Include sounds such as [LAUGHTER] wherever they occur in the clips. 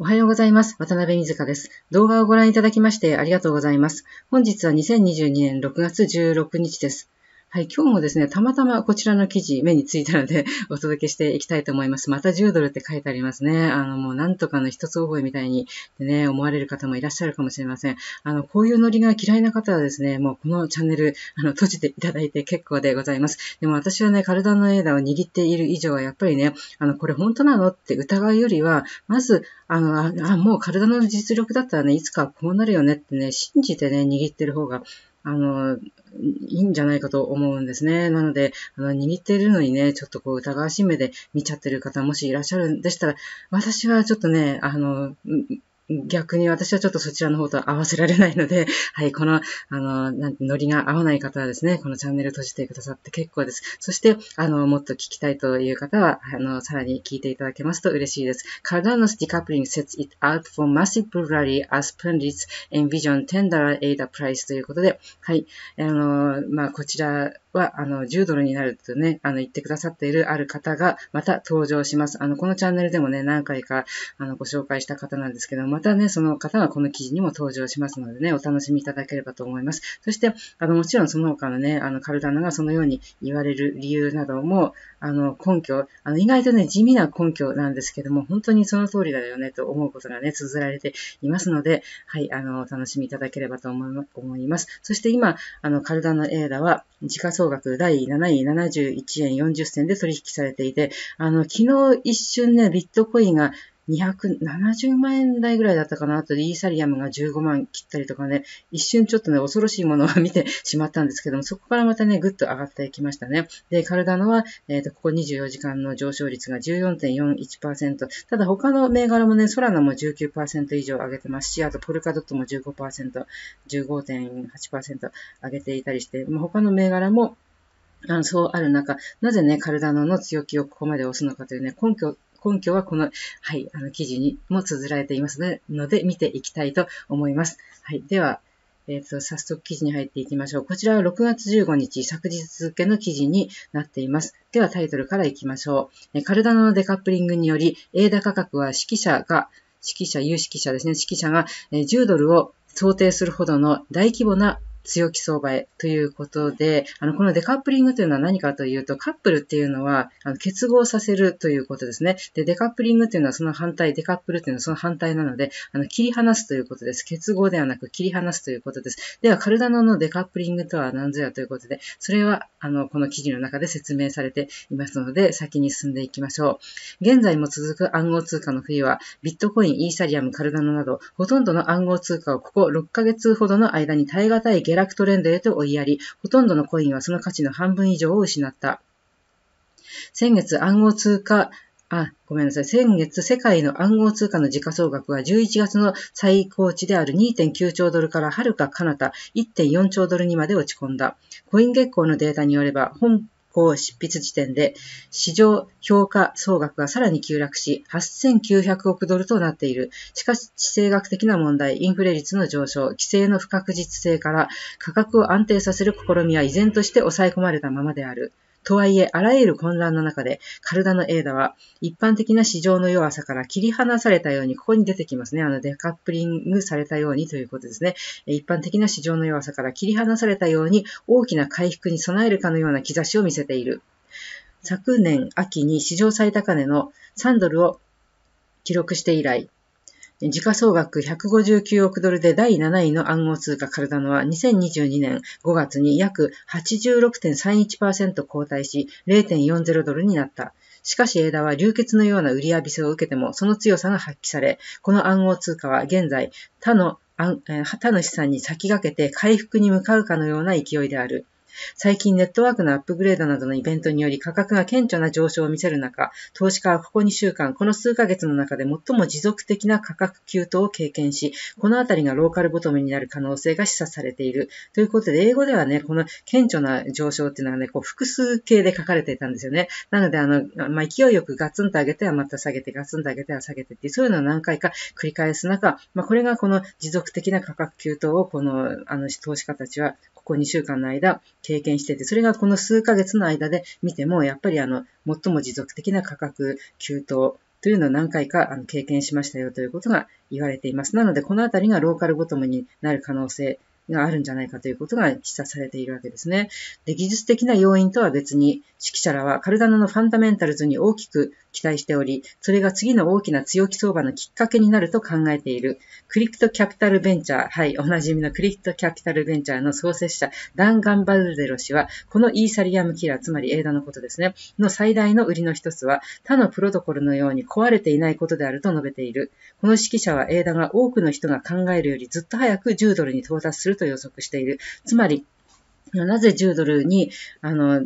おはようございます。渡辺水香です。動画をご覧いただきましてありがとうございます。本日は2022年6月16日です。はい、今日もですね、たまたまこちらの記事目についたので [LAUGHS] お届けしていきたいと思います。また10ドルって書いてありますね。あの、もうなんとかの一つ覚えみたいにね、思われる方もいらっしゃるかもしれません。あの、こういうノリが嫌いな方はですね、もうこのチャンネル、あの、閉じていただいて結構でございます。でも私はね、体のエーダーを握っている以上はやっぱりね、あの、これ本当なのって疑うよりは、まず、あの、あ、もう体の実力だったらね、いつかこうなるよねってね、信じてね、握ってる方があの、いいんじゃないかと思うんですね。なので、あの、握ってるのにね、ちょっとこう疑わしい目で見ちゃってる方もしいらっしゃるんでしたら、私はちょっとね、あの、逆に私はちょっとそちらの方と合わせられないので、[LAUGHS] はい、この、あの、なんノリが合わない方はですね、このチャンネル閉じてくださって結構です。そして、あの、もっと聞きたいという方は、あの、さらに聞いていただけますと嬉しいです。Cardano's decoupling sets it out for massive r a l l y as pundits envision $10 ADA price ということで、はい、あの、まあ、こちら、は、あの、10ドルになるとね、あの、言ってくださっているある方が、また登場します。あの、このチャンネルでもね、何回か、あの、ご紹介した方なんですけども、またね、その方はこの記事にも登場しますのでね、お楽しみいただければと思います。そして、あの、もちろんその他のね、あの、カルダナがそのように言われる理由なども、あの、根拠、あの、意外とね、地味な根拠なんですけども、本当にその通りだよね、と思うことがね、綴られていますので、はい、あの、お楽しみいただければと思います。そして今、あの、カルダナエーダは、時価総額第7位71円40銭で取引されていて、あの、昨日一瞬ね、ビットコインが270万円台ぐらいだったかな。あとでイーサリアムが15万切ったりとかね、一瞬ちょっとね、恐ろしいものを見てしまったんですけども、そこからまたね、ぐっと上がってきましたね。で、カルダノは、えっ、ー、と、ここ24時間の上昇率が14.41%。ただ他の銘柄もね、ソラナも19%以上上げてますし、あとポルカドットも15%、15.8%上げていたりして、まあ、他の銘柄もあのそうある中、なぜね、カルダノの強気をここまで押すのかというね、根拠根拠はこの、はい、あの記事にも綴られていますので、見ていきたいと思います。はい、では、えっ、ー、と、早速記事に入っていきましょう。こちらは6月15日、昨日付の記事になっています。ではタイトルからいきましょう。カルダノのデカップリングにより、エーダ価格は指揮者が、指揮者、有識者ですね、指揮者が10ドルを想定するほどの大規模な強気相場へということで、あの、このデカップリングというのは何かというと、カップルっていうのは、あの、結合させるということですね。で、デカップリングというのはその反対、デカップルというのはその反対なので、あの、切り離すということです。結合ではなく切り離すということです。では、カルダノのデカップリングとは何ぞやということで、それは、あの、この記事の中で説明されていますので、先に進んでいきましょう。現在も続く暗号通貨の冬は、ビットコイン、イーサリアム、カルダノなど、ほとんどの暗号通貨をここ6ヶ月ほどの間に耐え難い下落トレンドへと追いやり、ほとんどのコインはその価値の半分以上を失った。先月暗号通貨、あ、ごめんなさい。先月、世界の暗号通貨の時価総額は11月の最高値である2.9兆ドルからはるか彼方1.4兆ドルにまで落ち込んだ。コイン月光のデータによれば、報執筆時点で、市場評価総額がさらに急落し、8900億ドルとなっている。しかし、地政学的な問題、インフレ率の上昇、規制の不確実性から、価格を安定させる試みは依然として抑え込まれたままである。とはいえ、あらゆる混乱の中で、カルダのエーダは、一般的な市場の弱さから切り離されたように、ここに出てきますね。あの、デカップリングされたようにということですね。一般的な市場の弱さから切り離されたように、大きな回復に備えるかのような兆しを見せている。昨年秋に史上最高値の3ドルを記録して以来、時価総額159億ドルで第7位の暗号通貨カルダノは2022年5月に約86.31%後退し0.40ドルになった。しかし枝は流血のような売り浴びせを受けてもその強さが発揮され、この暗号通貨は現在他の他の資産に先駆けて回復に向かうかのような勢いである。最近ネットワークのアップグレードなどのイベントにより価格が顕著な上昇を見せる中、投資家はここ2週間、この数ヶ月の中で最も持続的な価格急騰を経験し、このあたりがローカルボトムになる可能性が示唆されている。ということで、英語ではね、この顕著な上昇っていうのはね、こう複数形で書かれていたんですよね。なので、あの、まあ、勢いよくガツンと上げてはまた下げて、ガツンと上げては下げてっていう、そういうのを何回か繰り返す中、まあ、これがこの持続的な価格急騰を、この、あの、投資家たちは、ここ2週間の間、経験してて、それがこの数ヶ月の間で見ても、やっぱりあの、最も持続的な価格急騰というのを何回かあの経験しましたよということが言われています。なので、このあたりがローカルボトムになる可能性があるんじゃないかということが示唆されているわけですね。で技術的な要因とは別に、指揮者らはカルダノのファンダメンタルズに大きく期待しており、それが次の大きな強気相場のきっかけになると考えている。クリプトキャピタルベンチャー、はい、おなじみのクリプトキャピタルベンチャーの創設者、ダン・ガンバルデロ氏は、このイーサリアムキラー、つまりエイダのことですね、の最大の売りの一つは、他のプロトコルのように壊れていないことであると述べている。この指揮者はエイダが多くの人が考えるよりずっと早く10ドルに到達すると予測している。つまり、なぜ10ドルに、あの、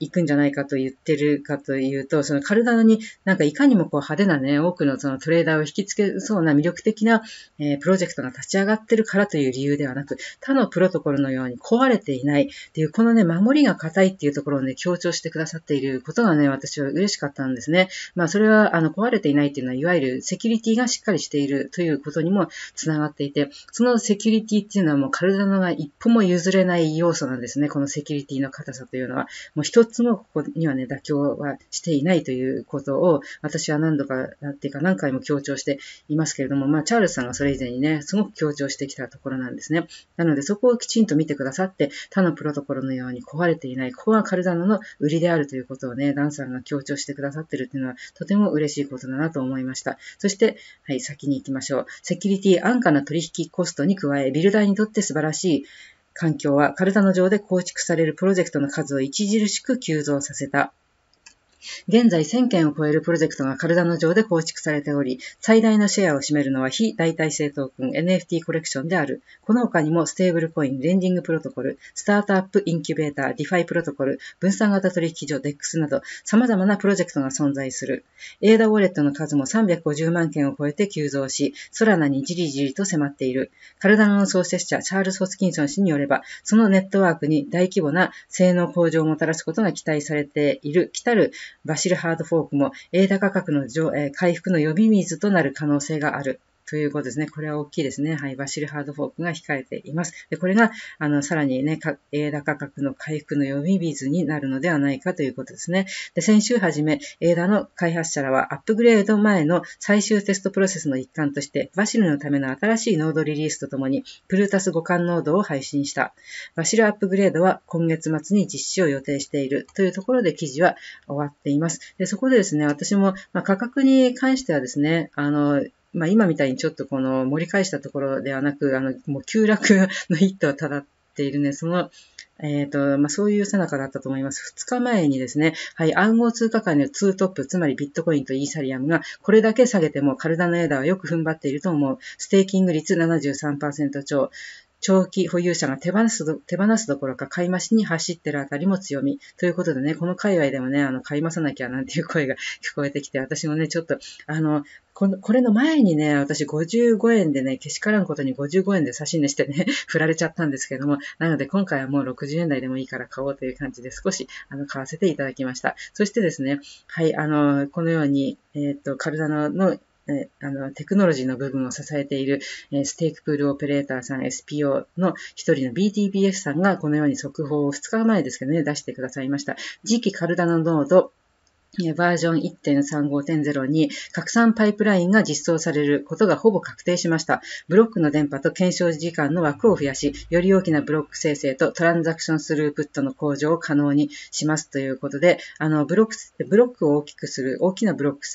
行くんじゃないかと言ってるかというと、その体になんかいかにもこう派手なね、多くのそのトレーダーを引きつけそうな魅力的な、えー、プロジェクトが立ち上がってるからという理由ではなく、他のプロトコルのように壊れていないっていう、このね、守りが硬いっていうところをね、強調してくださっていることがね、私は嬉しかったんですね。まあ、それは、あの、壊れていないっていうのは、いわゆるセキュリティがしっかりしているということにもつながっていて、そのセキュリティっていうのはもう体のが一歩も譲れない要素なんですね、このセキュリティの硬さというのは。もう一つつもここにはね、妥協はしていないということを、私は何度か、っていうか何回も強調していますけれども、まあ、チャールズさんがそれ以前にね、すごく強調してきたところなんですね。なので、そこをきちんと見てくださって、他のプロトコルのように壊れていない、ここがカルダナの売りであるということをね、ダンさんが強調してくださってるっていうのは、とても嬉しいことだなと思いました。そして、はい、先に行きましょう。セキュリティ安価な取引コストに加え、ビルダーにとって素晴らしい、環境はカルタノ上で構築されるプロジェクトの数を著しく急増させた。現在1000件を超えるプロジェクトがカルダノ上で構築されており、最大のシェアを占めるのは非代替性トークン NFT コレクションである。この他にもステーブルコイン、レンディングプロトコル、スタートアップインキュベーター、ディファイプロトコル、分散型取引所 DEX など様々なプロジェクトが存在する。エイダウォレットの数も350万件を超えて急増し、ソラナにじりじりと迫っている。カルダノの創設者、チャールズ・ホスキンソン氏によれば、そのネットワークに大規模な性能向上をもたらすことが期待されている、来たるバシル・ハードフォークも、エーダ価格の、回復の呼び水となる可能性がある。ということですね。これは大きいですね。はい。バシルハードフォークが控えています。でこれが、あの、さらにね、映画価格の回復の読み水になるのではないかということですね。で、先週はじめ、映画の開発者らはアップグレード前の最終テストプロセスの一環として、バシルのための新しいノードリリースとともに、プルータス互換ノードを配信した。バシルアップグレードは今月末に実施を予定しているというところで記事は終わっています。でそこでですね、私も、まあ、価格に関してはですね、あの、まあ、今みたいにちょっとこの盛り返したところではなく、あの、もう急落 [LAUGHS] の一途をただっているね、その、えっ、ー、と、まあ、そういうさなかだったと思います。2日前にですね、はい、暗号通貨界の2トップ、つまりビットコインとイーサリアムが、これだけ下げてもカルダのエダはよく踏ん張っていると思う。ステーキング率73%超。長期保有者が手放す、手放すどころか買い増しに走ってるあたりも強み。ということでね、この界隈でもね、あの、買い増さなきゃなんていう声が聞こえてきて、私もね、ちょっと、あの、この、これの前にね、私55円でね、けしからんことに55円で差し値してね、[LAUGHS] 振られちゃったんですけども、なので今回はもう60円台でもいいから買おうという感じで少し、あの、買わせていただきました。そしてですね、はい、あの、このように、えっ、ルと、体のえあのテクノロジーの部分を支えている、ステークプールオペレーターさん SPO の一人の BTBF さんがこのように速報を2日前ですけどね、出してくださいました。次期カルダのノードバージョン1.35.0に拡散パイプラインが実装されることがほぼ確定しました。ブロックの電波と検証時間の枠を増やし、より大きなブロック生成とトランザクションスループットの向上を可能にしますということで、あの、ブロック、ブロックを大きくする、大きなブロック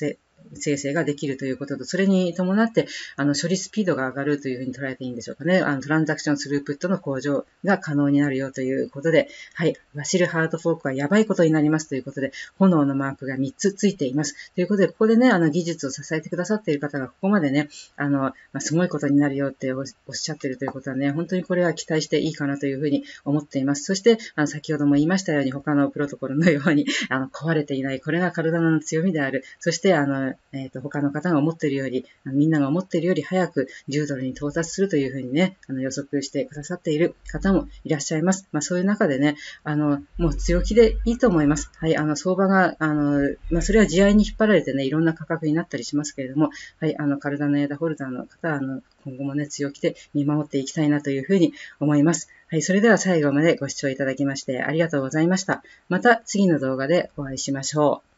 生成ができるということと、それに伴って、あの、処理スピードが上がるというふうに捉えていいんでしょうかね。あの、トランザクションスループットの向上が可能になるよということで、はい、バシルハートフォークはやばいことになりますということで、炎のマークが3つついています。ということで、ここでね、あの、技術を支えてくださっている方がここまでね、あの、まあ、すごいことになるよっておっしゃってるということはね、本当にこれは期待していいかなというふうに思っています。そして、あの、先ほども言いましたように、他のプロトコルのように、あの、壊れていない、これが体の強みである。そして、あの、えっ、ー、と、他の方が思っているより、みんなが思っているより早く10ドルに到達するというふうにね、あの予測してくださっている方もいらっしゃいます。まあ、そういう中でね、あの、もう強気でいいと思います。はい、あの、相場が、あの、まあ、それは地合に引っ張られてね、いろんな価格になったりしますけれども、はい、あの、体の枝ホルダーの方、あの、今後もね、強気で見守っていきたいなというふうに思います。はい、それでは最後までご視聴いただきましてありがとうございました。また次の動画でお会いしましょう。